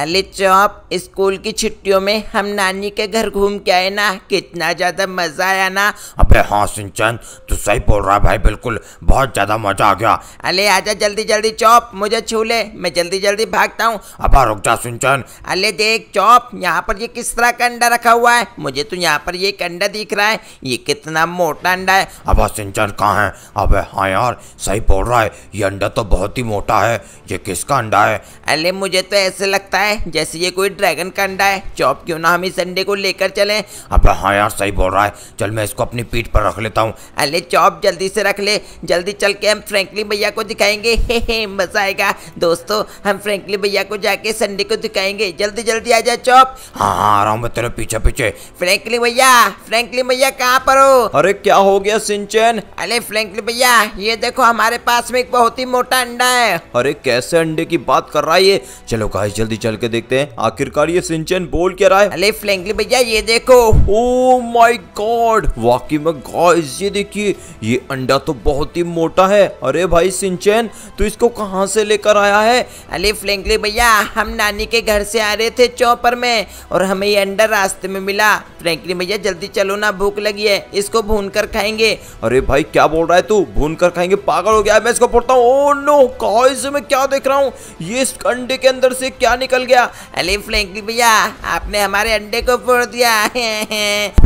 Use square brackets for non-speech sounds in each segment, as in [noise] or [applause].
अले चौप स्कूल की छुट्टियों में हम नानी के घर घूम के आए ना कितना ज़्यादा मज़ा आया ना अबे हाँ सिंचन तू सही बोल रहा है भाई बिल्कुल बहुत ज़्यादा मज़ा आ गया अले आजा जल्दी जल्दी चौप मुझे छू ले मैं जल्दी जल्दी भागता हूँ अब रुक जा सिंचन अले देख चौप यहाँ पर ये किस तरह का अंडा रखा हुआ है मुझे तो यहाँ पर ये एक अंडा दिख रहा है ये कितना मोटा अंडा है अब सिंचन कहाँ है अब हाँ यार सही बोल रहा है ये अंडा तो बहुत ही मोटा है ये किसका अंडा है अले मुझे तो ऐसे लगता है है जैसे ये कोई ड्रैगन का अंडा है चौप क्यों ना हम इस अंडे को लेकर चलें अब तो हाँ यार सही बोल रहा है चल मैं इसको अपनी पीठ पर रख लेता हूँ अरे चौप जल्दी से रख ले जल्दी चल के हम फ्रेंकली भैया को दिखाएंगे [laughs] हे हे मजा आएगा दोस्तों हम फ्रेंकली भैया को जाके संडे को दिखाएंगे जल्दी जल्दी आ जाए चौप हाँ हाँ आ रहा तेरे पीछे पीछे फ्रेंकली भैया फ्रेंकली भैया कहाँ पर हो अरे क्या हो गया सिंचन अरे फ्रेंकली भैया ये देखो हमारे पास में एक बहुत ही मोटा अंडा है अरे कैसे अंडे की बात कर रहा है ये चलो गाइस जल्दी चल चल के देखते हैं आखिरकार ये सिंचन बोल क्या रहा है अरे फ्रेंकली भैया ये देखो ओ माय गॉड वाकई में गाइस ये देखिए ये अंडा तो बहुत ही मोटा है अरे भाई सिंचन तू तो इसको कहाँ से लेकर आया है अरे फ्रेंकली भैया हम नानी के घर से आ रहे थे चौपर में और हमें ये अंडा रास्ते में मिला फ्रेंकली भैया जल्दी चलो ना भूख लगी है इसको भून कर खाएंगे अरे भाई क्या बोल रहा है तू भून कर खाएंगे पागल हो गया मैं इसको पढ़ता हूँ ओ नो गाइस मैं क्या देख रहा हूँ ये अंडे के अंदर से क्या निकल गया अली फ्रेंकली भैया आपने हमारे अंडे को फोड़ दिया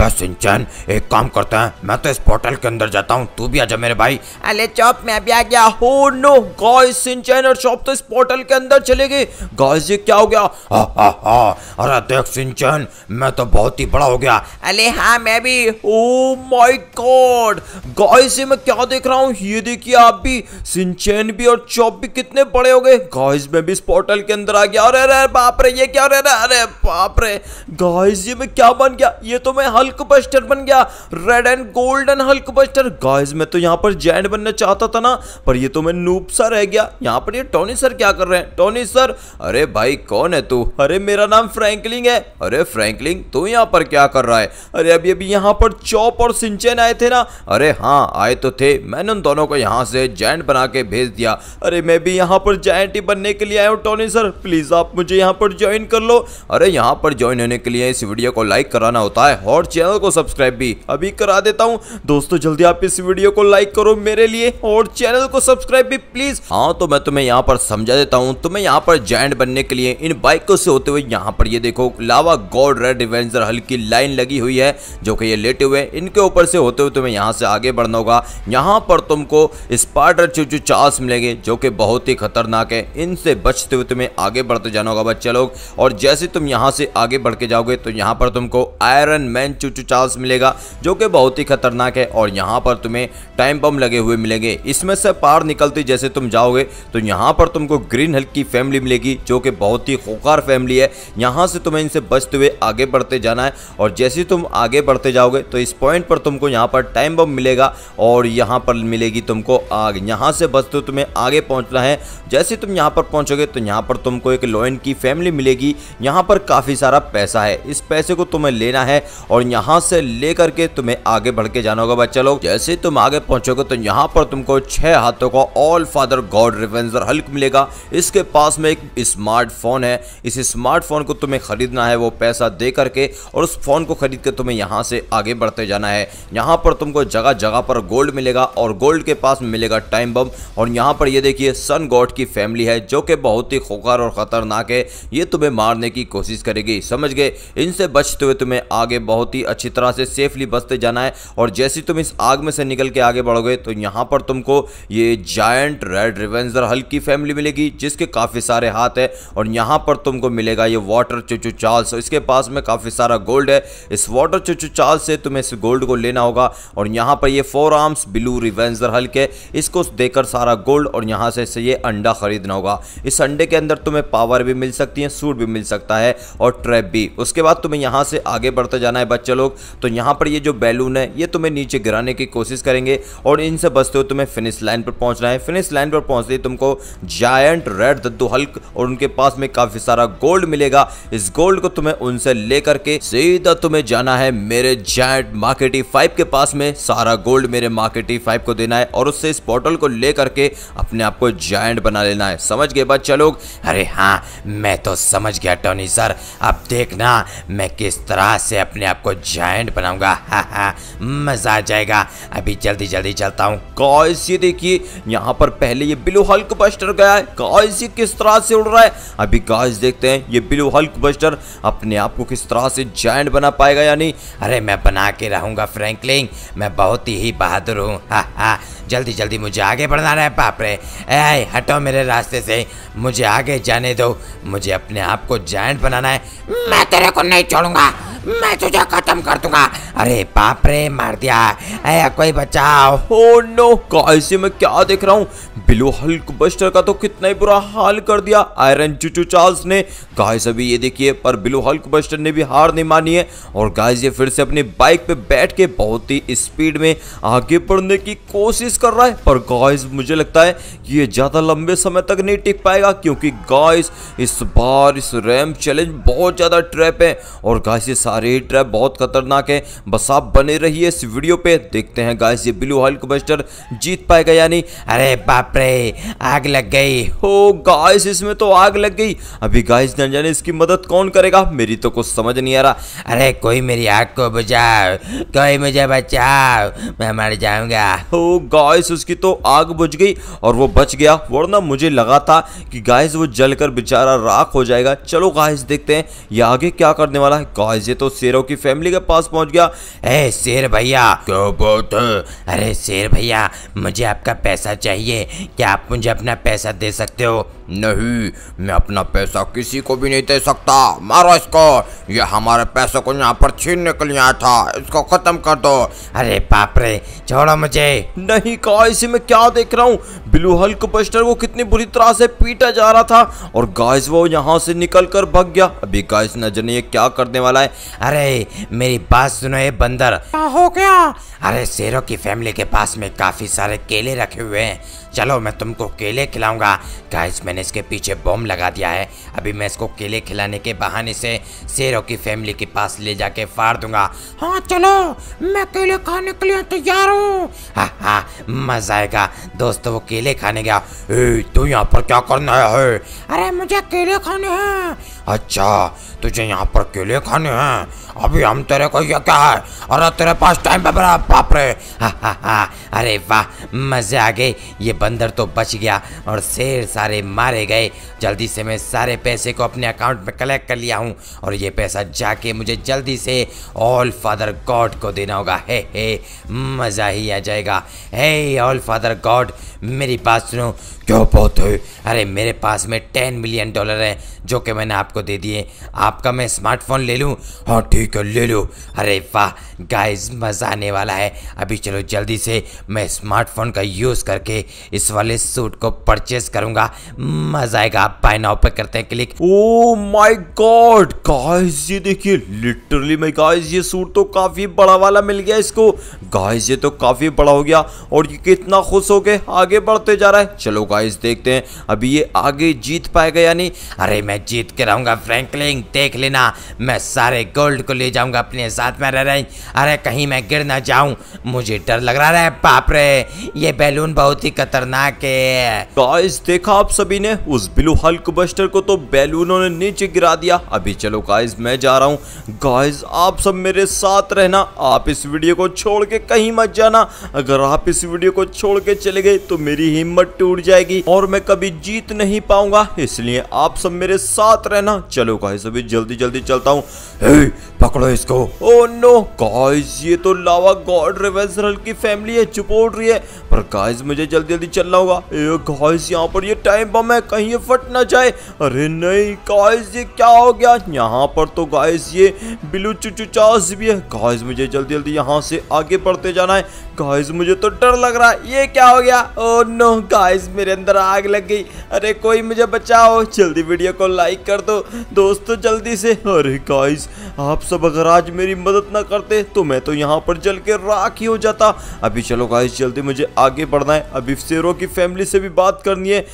बस सिंचन एक काम करता है मैं तो इस पोर्टल के अंदर जाता हूँ तू भी आ जा मेरे भाई अले चौप मैं अभी आ गया हो नो गॉय सिंचन और चौप तो इस पोर्टल के अंदर चले गए गॉय ये क्या हो गया हाँ, हाँ, हाँ। अरे देख सिंचन मैं तो बहुत ही बड़ा हो गया अले हाँ मैं भी ओ माय गॉड गाइस ये मैं क्या देख रहा हूँ ये देखिए आप भी सिंचन भी और चौप भी कितने बड़े हो गए गाइस मैं भी इस पोर्टल के अंदर आ गया और अरे बाप रे ये क्या रह रहा अरे बाप रे गाइस ये मैं क्या बन गया ये तो मैं हल्क बस्टर बन गया red and golden Hulkbuster guys मैं तो यहाँ पर जैन बनना चाहता था ना पर ये तो मैं नूप सा रह गया यहाँ पर ये टोनी सर क्या कर रहे हैं टोनी सर अरे भाई कौन है तू अरे मेरा नाम फ्रेंकलिंग है अरे फ्रेंकलिंग तू यहाँ पर क्या कर रहा है अरे अभी अभी यहाँ पर चौप और सिंचन आए थे ना अरे हाँ आए तो थे मैंने उन दोनों को यहाँ से जैन बना के भेज दिया अरे मैं भी यहाँ पर जैंट बनने के लिए आया हूँ टोनी सर प्लीज आप मुझे यहाँ पर ज्वाइन कर लो अरे यहाँ पर ज्वाइन होने के लिए इस वीडियो को लाइक कराना होता है और चैनल को सब्सक्राइब भी अभी करा देता हूँ दोस्तों जल्दी आप इस वीडियो को लाइक करो मेरे लिए और चैनल को सब्सक्राइब भी प्लीज हाँ तो मैं तुम्हें यहाँ पर समझा देता हूँ तुम्हें यहाँ पर जॉइंट बनने के लिए इन बाइकों से होते हुए यहाँ पर ये देखो लावा गोल्ड रेड रिवेंजर हल्की लाइन लगी हुई है जो कि ये लेटे हुए इनके ऊपर से होते हुए तुम्हें यहाँ से आगे बढ़ना होगा यहाँ पर तुमको स्पार्टर चुचू चार्स मिलेंगे जो कि बहुत ही खतरनाक है इनसे बचते हुए तुम्हें आगे बढ़ते जाना होगा होगा बच्चे लोग और जैसे तुम यहाँ से आगे बढ़ के जाओगे तो यहाँ पर तुमको आयरन मैन चूचू चार्ल्स मिलेगा जो कि बहुत ही खतरनाक है और यहाँ पर तुम्हें टाइम बम लगे हुए मिलेंगे इसमें से पार निकलते जैसे तुम जाओगे तो यहाँ पर तुमको ग्रीन हल्क की फैमिली मिलेगी जो कि बहुत ही खोकार फैमिली है यहाँ से तुम्हें इनसे बचते हुए आगे बढ़ते जाना है और जैसे तुम आगे बढ़ते जाओगे तो इस पॉइंट पर तुमको यहाँ पर टाइम बम मिलेगा और यहाँ पर मिलेगी तुमको आग यहाँ से बचते तो तुम्हें आगे पहुँचना है जैसे तुम यहाँ पर पहुँचोगे तो यहाँ पर तुमको एक लोइन की की फैमिली मिलेगी यहाँ पर काफ़ी सारा पैसा है इस पैसे को तुम्हें लेना है और यहाँ से लेकर के तुम्हें आगे बढ़ के जाना होगा बच्चा लोग जैसे तुम आगे पहुंचोगे तो यहाँ पर तुमको छह हाथों का all father god revenger Hulk मिलेगा इसके पास में एक स्मार्टफोन है इस स्मार्टफोन को तुम्हें खरीदना है वो पैसा दे करके और उस फोन को खरीद के तुम्हें यहाँ से आगे बढ़ते जाना है यहाँ पर तुमको जगह जगह पर गोल्ड मिलेगा और गोल्ड के पास मिलेगा टाइम बम और यहाँ पर ये देखिए सन गॉड की फैमिली है जो कि बहुत ही खुकार और खतरनाक है है ये तुम्हें मारने की कोशिश करेगी समझ गए इनसे बचते हुए तुम्हें आगे बहुत ही अच्छी तरह से सेफली बचते जाना है और जैसे तुम इस आग में से निकल के आगे बढ़ोगे तो यहाँ पर तुमको ये जायंट रेड रिवेंजर हल्की फैमिली मिलेगी जिसके काफ़ी सारे हाथ है और यहाँ पर तुमको मिलेगा ये वाटर चुचू चार्ल्स इसके पास में काफ़ी सारा गोल्ड है इस वाटर चुचू चार्ल्स से तुम्हें इस गोल्ड को लेना होगा और यहाँ पर ये four arms blue revenger Hulk है इसको देकर सारा गोल्ड और यहाँ से ये अंडा खरीदना होगा इस अंडे के अंदर तुम्हें पावर भी मिल मिल सकती हैं सूट भी मिल सकता है और ट्रैप भी उसके बाद तुम्हें यहाँ से आगे बढ़ते जाना है बच्चे लोग तो यहाँ पर ये जो बैलून है ये तुम्हें नीचे गिराने की कोशिश करेंगे और इनसे बचते हुए तुम्हें फिनिश लाइन पर पहुँचना है फिनिश लाइन पर पहुँचते ही तुमको जायंट रेड दद्दू हल्क और उनके पास में काफ़ी सारा गोल्ड मिलेगा इस गोल्ड को तुम्हें उनसे लेकर के सीधा तुम्हें जाना है मेरे जायंट मार्केटी फाइव के पास में सारा गोल्ड मेरे मार्केटी फाइव e को देना है और उससे इस पोर्टल को लेकर के अपने आप को जायंट बना लेना है समझ गए बच्चे लोग अरे हाँ मैं तो समझ गया टोनी सर अब देखना मैं किस तरह से अपने आप को जॉइंट बनाऊंगा [laughs] मज़ा आ जाएगा अभी जल्दी जल्दी चलता हूँ गाइस देखिए यहाँ पर पहले ये ब्लू हल्क बस्टर गया है गाइस किस तरह से उड़ रहा है अभी गाइस देखते हैं ये ब्लू हल्क बस्टर अपने आप को किस तरह से जॉइंट बना पाएगा या नहीं अरे मैं बना के रहूंगा फ्रेंकलिंग मैं बहुत ही बहादुर हूँ [laughs] जल्दी जल्दी मुझे आगे बढ़ना है पापरे ऐ हटो मेरे रास्ते से मुझे आगे जाने दो मुझे अपने आप को जायंट बनाना है मैं तेरे को नहीं छोड़ूंगा मैं तुझे खत्म कर दूंगा अरे बाप रे मार दिया ए, कोई बचाओ हो नो कैसे में क्या देख रहा हूँ बिलो हल्क बस्टर का तो कितना ही बुरा हाल कर दिया आयरन चुचू चार्ल्स ने गाइस अभी ये देखिए पर बिलो हल्क बस्टर ने भी हार नहीं मानी है और गाइस ये फिर से अपनी बाइक पे बैठ के बहुत ही स्पीड में आगे बढ़ने की कोशिश कर रहा है पर गाइस मुझे लगता है कि ये ज़्यादा लंबे समय तक नहीं टिक पाएगा क्योंकि गाइस इस बार इस रैम चैलेंज बहुत ज़्यादा ट्रैप है और गाइस ये सारे ट्रैप बहुत खतरनाक है बस आप बने रहिए इस वीडियो पे देखते हैं गाइस ये ब्लू हल्क बस्टर जीत पाएगा यानी अरे बाप रे आग लग गई हो गाइस इसमें तो आग लग गई अभी गाइस न जाने इसकी मदद कौन करेगा मेरी तो कुछ समझ नहीं आ रहा अरे कोई मेरी आग को बुझाओ कोई मुझे बचाओ मैं मर जाऊंगा हो गाइस उसकी तो आग बुझ गई और वो बच गया वरना मुझे लगा था कि गाइस वो जलकर बेचारा राख हो जाएगा चलो गाइस देखते हैं ये आगे क्या करने वाला है गाइस ये तो शेरों की फैमिली के पास पहुंच गया ए शेर भैया क्या बात है अरे शेर भैया मुझे आपका पैसा चाहिए क्या आप मुझे अपना पैसा दे सकते हो नहीं मैं अपना पैसा किसी को भी नहीं दे सकता मारो इसको ये हमारे पैसों को यहाँ पर छीनने के लिए आया था इसको खत्म कर दो अरे बाप रे छोड़ो मुझे नहीं कहा इसे मैं क्या देख रहा हूँ ब्लू हल्क बस्टर को कितनी बुरी तरह से पीटा जा रहा था और गाइस वो यहाँ से निकल कर भग गया अभी गाइस नजर नहीं क्या करने वाला है अरे मेरी बात सुनो ये बंदर क्या हो गया अरे शेरों की फैमिली के पास में काफी सारे केले रखे हुए हैं चलो मैं तुमको केले खिलाऊंगा गाइस मैंने इसके पीछे बॉम्ब लगा दिया है अभी मैं इसको केले खिलाने के बहाने से शेरों की फैमिली के पास ले जाके फाड़ दूंगा हाँ चलो मैं केले खाने के लिए तैयार हूँ हाँ हाँ मजा आएगा दोस्तों वो केले खाने गया तू यहाँ पर क्या करना है अरे मुझे केले खाने हैं अच्छा तुझे यहाँ पर केले खाने हैं अभी हम तेरे को यह क्या है अरे तेरे पास टाइम पे बड़ा रे हा हा हा अरे वाह मजे आ गए ये बंदर तो बच गया और शेर सारे मारे गए जल्दी से मैं सारे पैसे को अपने अकाउंट में कलेक्ट कर लिया हूँ और ये पैसा जाके मुझे जल्दी से ऑल फादर गॉड को देना होगा हे हे मज़ा ही आ जाएगा हे ऑल फादर गॉड मेरे पास सुनो क्यों बहुत हो अरे मेरे पास में टेन मिलियन डॉलर है जो कि मैंने आपको दे दिए आपका मैं स्मार्टफोन ले लूँ हाँ ठीक है ले लो अरे वाह गाइस मज़ा आने वाला है अभी चलो जल्दी से मैं स्मार्टफोन का यूज़ करके इस वाले सूट को परचेस करूँगा मज़ा आएगा आप बाय नाउ पे करते हैं click oh my god guys ये देखिए लिटरली मैं गाइस ये सूट तो काफ़ी बड़ा वाला मिल गया इसको गाइस ये तो काफ़ी बड़ा हो गया और ये कितना खुश हो गए आगे आगे बढ़ते जा रहा है चलो गाइस देखते हैं अभी ये आगे जीत पाएगा या नहीं अरे मैं जीत के रहूंगा फ्रैंकलिन देख लेना मैं सारे गोल्ड को ले जाऊंगा अपने साथ में रह रही अरे कहीं मैं गिर ना जाऊं मुझे डर लग रहा है बाप रे ये बैलून बहुत ही खतरनाक है गाइस देखा आप सभी ने उस ब्लू हल्क बस्टर को तो बैलूनों ने नीचे गिरा दिया अभी चलो गाइस मैं जा रहा हूँ गाइस आप सब मेरे साथ रहना आप इस वीडियो को छोड़ के कहीं मत जाना अगर आप इस वीडियो को छोड़ के चले गए तो मेरी हिम्मत टूट जाएगी और मैं कभी जीत नहीं पाऊंगा इसलिए आप सब मेरे साथ रहना चलो गाइस अभी जल्दी जल्दी चलता हूँ पकड़ो इसको ओ नो गाइस ये तो लावा गॉड रेवेजरल की फैमिली है चुप उड़ रही है पर गाइस मुझे जल्दी जल्दी चलना होगा गाइस यहाँ पर ये टाइम बम है कहीं ये फट ना जाए अरे नहीं गाइस ये क्या हो गया यहाँ पर तो गाइस ये बिलू चुचुचास भी है गाइस मुझे जल्दी जल्दी यहाँ से आगे बढ़ते जाना है गाइस मुझे तो डर लग रहा है ये क्या हो गया ओ नो oh गाइस मेरे अंदर आग लग गई अरे कोई मुझे बचाओ जल्दी वीडियो को लाइक कर दो दोस्तों जल्दी से अरे गाइस आप सब अगर आज मेरी मदद ना करते तो मैं तो यहाँ पर जल के राख ही हो जाता अभी चलो गाइस जल्दी मुझे आगे बढ़ना है अभी शेरों की फैमिली से भी बात करनी है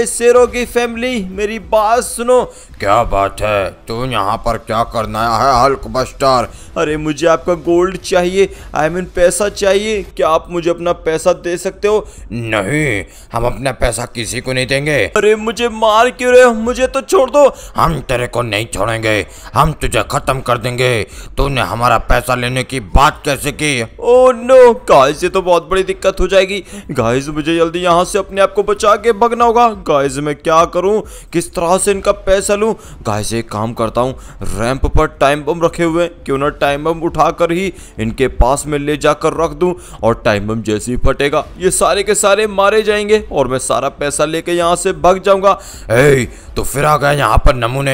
ए शेरों की फैमिली मेरी बात सुनो क्या बात है तू तो यहाँ पर क्या करना है हल्क बस्टर अरे मुझे आपका गोल्ड चाहिए आई I मीन mean पैसा चाहिए क्या आप मुझे अपना पैसा दे सकते हो नहीं नहीं हम अपना पैसा किसी को नहीं देंगे अरे मुझे मार क्यों रहे मुझे तो छोड़ दो हम तेरे को नहीं छोड़ेंगे हम तुझे खत्म कर देंगे तूने हमारा पैसा लेने की बात कैसे की ओ नो गाइस ये तो बहुत बड़ी दिक्कत हो जाएगी गाइस मुझे जल्दी यहाँ से अपने आप को बचा के भगना होगा गाइस मैं क्या करूँ किस तरह से इनका पैसा लूँ गाइस एक काम करता हूँ रैंप पर टाइम बम रखे हुए क्यों ना टाइम बम उठाकर ही इनके पास में ले जाकर रख दूँ और टाइम बम जैसे ही फटेगा ये सारे के सारे मारे जाएंगे और मैं सारा पैसा लेके यहाँ से भग जाऊंगा ऐ तो फिर आ गए यहाँ पर नमूने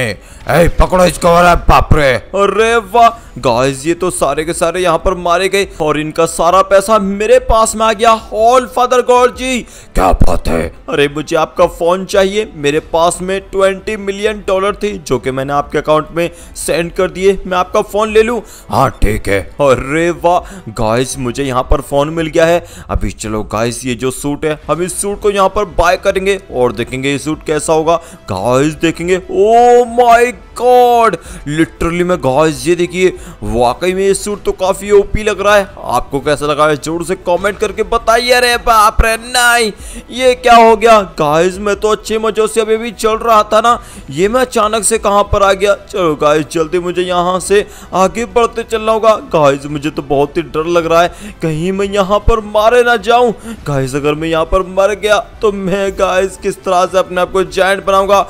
ऐ पकड़ो इसको अरे पापरे अरे वाह गाइस ये तो सारे के सारे यहाँ पर मारे गए और इनका सारा पैसा मेरे पास में आ गया ऑल फादर गॉड जी क्या बात है अरे मुझे आपका फोन चाहिए मेरे पास में ट्वेंटी मिलियन डॉलर थी जो कि मैंने आपके अकाउंट में सेंड कर दिए मैं आपका फोन ले लूँ हाँ ठीक है अरे वाह गाइस मुझे यहाँ पर फोन मिल गया है अभी चलो गाइस ये जो सूट सकते हैं हम इस सूट को यहाँ पर बाय करेंगे और देखेंगे ये सूट कैसा होगा गाइस देखेंगे oh oh my god literally मैं गाइस ये देखिए वाकई में ये सूट तो काफी ओपी लग रहा है आपको कैसा लगा है जोर से कमेंट करके बताइए अरे बाप रे नहीं ये क्या हो गया गाइस मैं तो अच्छे मजो से अभी भी चल रहा था ना ये मैं अचानक से कहां पर आ गया चलो गाइस जल्दी मुझे यहां से आगे बढ़ते चलना होगा गाइस मुझे तो बहुत ही डर लग रहा है कहीं मैं यहाँ पर मारे ना जाऊं गाइस अगर मैं यहाँ पर मर गया तो मैं गाइस किस तरह से अपने आप को जॉइंट बनाऊंगा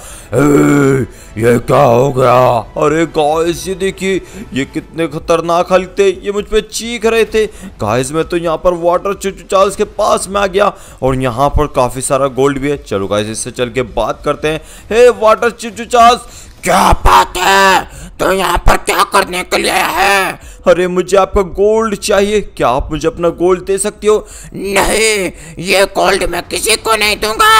ये क्या होगा गया अरे गाइस ये देखिए ये कितने खतरनाक हल्क थे ये मुझ पर चीख रहे थे गाइस मैं तो यहाँ पर वाटर चुचू चार्ल्स के पास में आ गया और यहाँ पर काफ़ी सारा गोल्ड भी है चलो गाइस इससे चल के बात करते हैं हे वाटर चुचू चार्ल्स क्या बात है तो यहाँ पर क्या करने के लिए है अरे मुझे आपका गोल्ड चाहिए क्या आप मुझे अपना गोल्ड दे सकती हो नहीं ये गोल्ड मैं किसी को नहीं दूंगा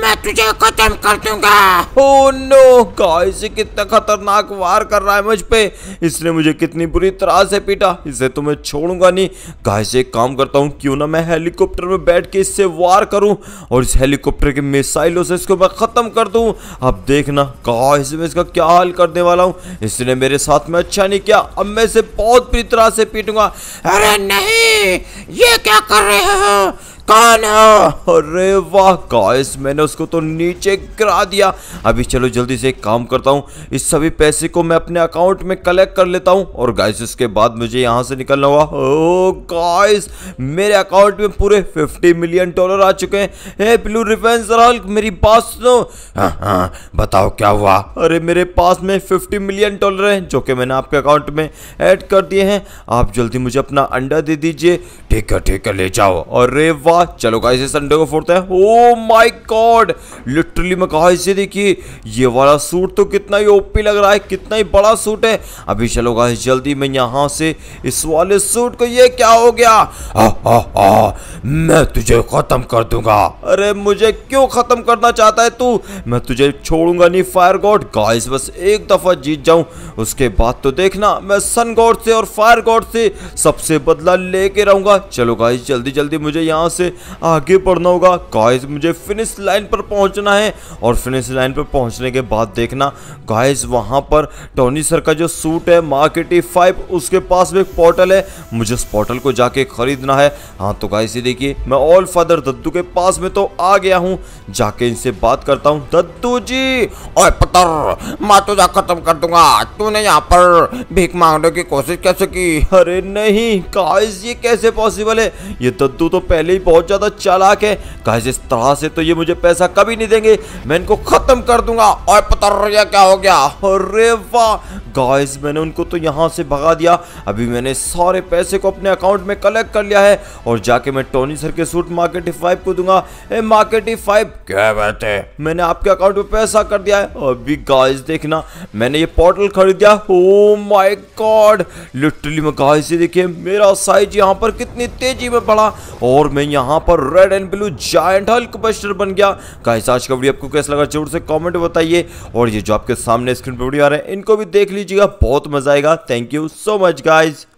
मैं तुझे खत्म कर दूंगा ओह नो गाइस ये कितना खतरनाक वार कर रहा है मुझ पे इसने मुझे कितनी बुरी तरह से पीटा इसे तो मैं छोड़ूंगा नहीं गाइस एक काम करता हूँ क्यों ना मैं हेलीकॉप्टर में बैठ के इससे वार करूं और इस हेलीकॉप्टर के मिसाइलों से इसको मैं खत्म कर दूं अब देखना गाइस मैं इसका क्या हाल करने वाला हूँ इसने मेरे साथ में अच्छा नहीं किया अब मैं इसे बहुत बुरी तरह से पीटूंगा अरे नहीं ये क्या कर रहे हो कौन काना अरे वाह गाइस मैंने उसको तो नीचे गिरा दिया अभी चलो जल्दी से एक काम करता हूँ इस सभी पैसे को मैं अपने अकाउंट में कलेक्ट कर लेता हूँ और गाइस इसके बाद मुझे यहाँ से निकलना हुआ ओ गाइस मेरे अकाउंट में पूरे 50 मिलियन डॉलर आ चुके हैं हे ब्लू रिफेंस रिफेंसर मेरी बात सुनो हाँ हाँ बताओ क्या हुआ अरे मेरे पास में फिफ्टी मिलियन डॉलर हैं जो कि मैंने आपके अकाउंट में ऐड कर दिए हैं आप जल्दी मुझे अपना अंडा दे दीजिए ठीक है ठीक है ले जाओ अरे वाह चलो गाइस इस संडे को फोड़ते हैं ओ माय गॉड लिटरली मैं कहा इसे देखिए ये वाला सूट तो कितना ही ओपी लग रहा है कितना ही बड़ा सूट है अभी चलो गाइस जल्दी मैं यहाँ से इस वाले सूट को ये क्या हो गया आ, आ, आ, मैं तुझे खत्म कर दूंगा अरे मुझे क्यों खत्म करना चाहता है तू मैं तुझे छोड़ूंगा नहीं फायर गॉड गाइस बस एक दफा जीत जाऊं उसके बाद तो देखना मैं सन गॉड से और फायर गॉड से सबसे बदला लेके रहूंगा चलो गाइस जल्दी जल्दी मुझे यहाँ से आगे बढ़ना होगा गाइस मुझे फिनिश फिनिश लाइन पर पहुंचना है और फिनिश लाइन पर पहुंचने के बाद देखना गाइस वहां पर टोनी सर का जो सूट है मार्क एटी फाइव उसके पास भी एक पोर्टल है मुझे उस पोर्टल को जाके खरीदना है हाँ तो गाइस ये देखिए मैं ऑल फादर दद्दू के पास में तो आ गया हूँ जाके इनसे बात करता हूँ दद्दू जी और पत्थर मैं तो जा खत्म कर दूंगा तूने यहाँ पर भीख मांगने की कोशिश कैसे की अरे नहीं गाइस ये कैसे पॉसिबल है ये दद्दू तो पहले ही बहुत ज़्यादा चालाक है गाइस इस तरह से तो ये मुझे पैसा कभी नहीं देंगे मैं इनको खत्म कर दूंगा और पता क्या हो गया अरे वाह गाइस मैंने उनको तो यहाँ से भगा दिया अभी मैंने सारे पैसे को अपने अकाउंट में कलेक्ट कर लिया है और जाके मैं टोनी सर के सूट मार्केट फाइव को दूंगा ए मार्केट फाइव क्या बात है मैंने आपके अकाउंट में पैसा कर दिया है अभी गाइस देखना मैंने ये पोर्टल खरीद दिया हो माई गॉड लिटरली मैं गाइस ये देखिए मेरा साइज यहाँ पर कितनी तेजी में पड़ा और मैं यहाँ पर red and blue giant Hulkbuster बन गया गाइस आज का वीडियो आपको कैसा लगा जरूर से कॉमेंट बताइए और ये जो आपके सामने स्क्रीन पर वीडियो आ रहे हैं इनको भी देख लीजिएगा बहुत मजा आएगा thank you so much guys